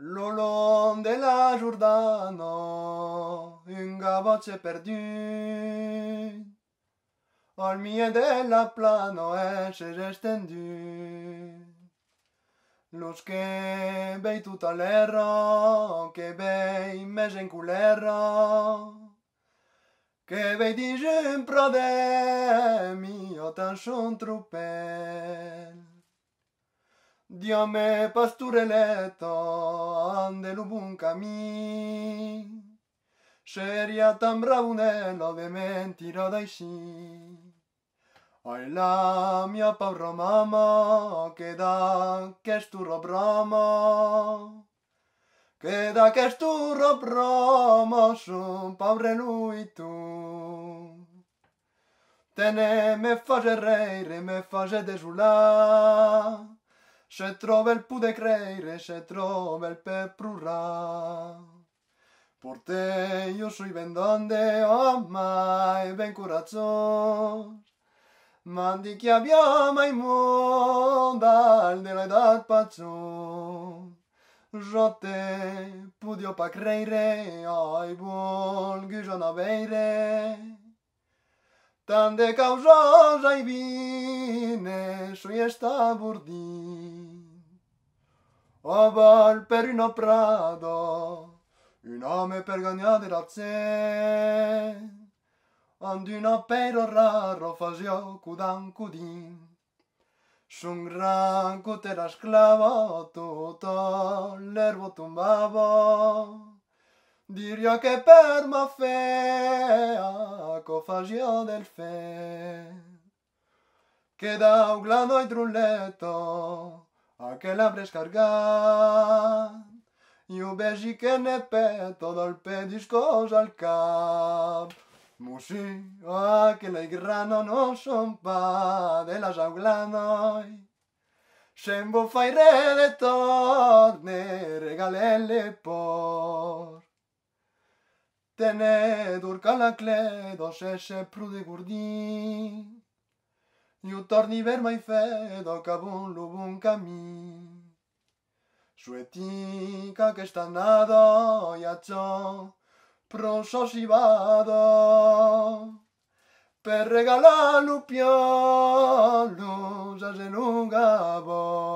Loolon de lajorurdanano Un gaboc c' perdu. Al miè de la plano è eh, se gestendu. Lo que bei tota l’ra que beii im més enculèra. Que vei dije praè mi tan son trouè. Di me pastureleto an de lobun camin. Xèria tan bra un e novement tira d’ixi. Oi la mia pa mamma, que da qu' turo bromo. Que daaquest turo promomo son pabre luiitu. Tene me face reire e me face deolà. Se trova il pude creire, se trova il per peprurà. Porte io sui vendonde, oh mai ben curazzos. Mandi chi abbiamo in mondo, nella edat pazzon. Rotte, pudio pa creire, ai buon, ghigion avere. causa ai vi suoi staburdi o val perino prado il nome per gagnare lazze andino per raro faio cudancudin su un granco telasclavo to l'ervo tumbavo dirio che per maffe fagiò del fe Queda da un glano entro truleto, letto a che l'avrei scargato io vegi que ne peto del pediscos al cap Musi, ah, que la grano no son pa de las aulanoi. Se'n re de tot, ne regalele por. do calacledos ese prude gurdín. Iu torni ver mai do cabun lubun camí. Suetica que está nada iaccio pro si Per regalar lupiolo, ja se lungavo.